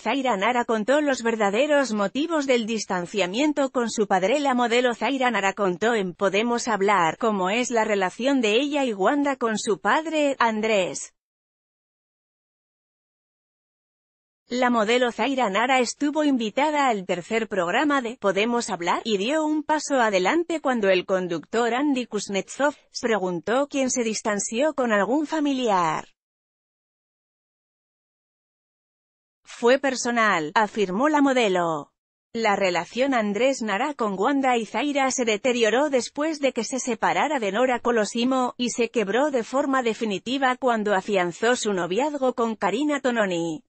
Zaira Nara contó los verdaderos motivos del distanciamiento con su padre. La modelo Zaira Nara contó en Podemos Hablar cómo es la relación de ella y Wanda con su padre, Andrés. La modelo Zaira Nara estuvo invitada al tercer programa de Podemos Hablar y dio un paso adelante cuando el conductor Andy Kuznetsov preguntó quién se distanció con algún familiar. Fue personal, afirmó la modelo. La relación Andrés Nara con Wanda y Zaira se deterioró después de que se separara de Nora Colosimo, y se quebró de forma definitiva cuando afianzó su noviazgo con Karina Tononi.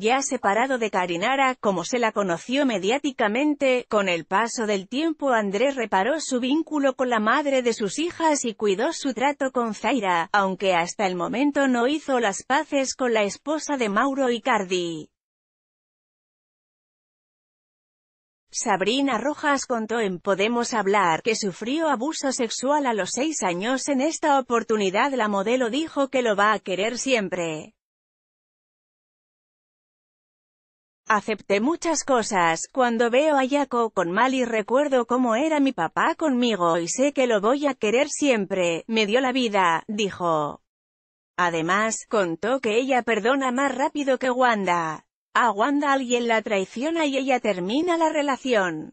ya separado de Karinara, como se la conoció mediáticamente, con el paso del tiempo Andrés reparó su vínculo con la madre de sus hijas y cuidó su trato con Zaira, aunque hasta el momento no hizo las paces con la esposa de Mauro Icardi. Sabrina Rojas contó en Podemos Hablar que sufrió abuso sexual a los seis años en esta oportunidad la modelo dijo que lo va a querer siempre. Acepté muchas cosas, cuando veo a Yako con mal y recuerdo cómo era mi papá conmigo y sé que lo voy a querer siempre, me dio la vida, dijo. Además, contó que ella perdona más rápido que Wanda. A Wanda alguien la traiciona y ella termina la relación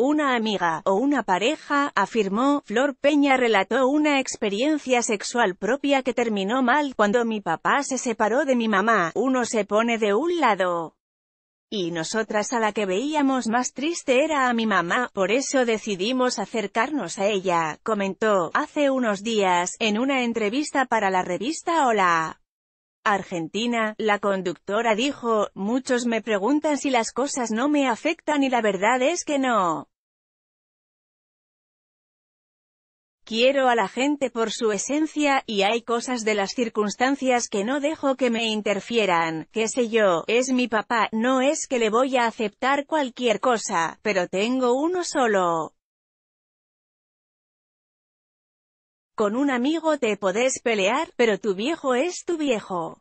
una amiga o una pareja, afirmó. Flor Peña relató una experiencia sexual propia que terminó mal cuando mi papá se separó de mi mamá. Uno se pone de un lado. Y nosotras a la que veíamos más triste era a mi mamá, por eso decidimos acercarnos a ella, comentó, hace unos días, en una entrevista para la revista Hola. Argentina, la conductora dijo, muchos me preguntan si las cosas no me afectan y la verdad es que no. Quiero a la gente por su esencia, y hay cosas de las circunstancias que no dejo que me interfieran, qué sé yo, es mi papá, no es que le voy a aceptar cualquier cosa, pero tengo uno solo. Con un amigo te podés pelear, pero tu viejo es tu viejo.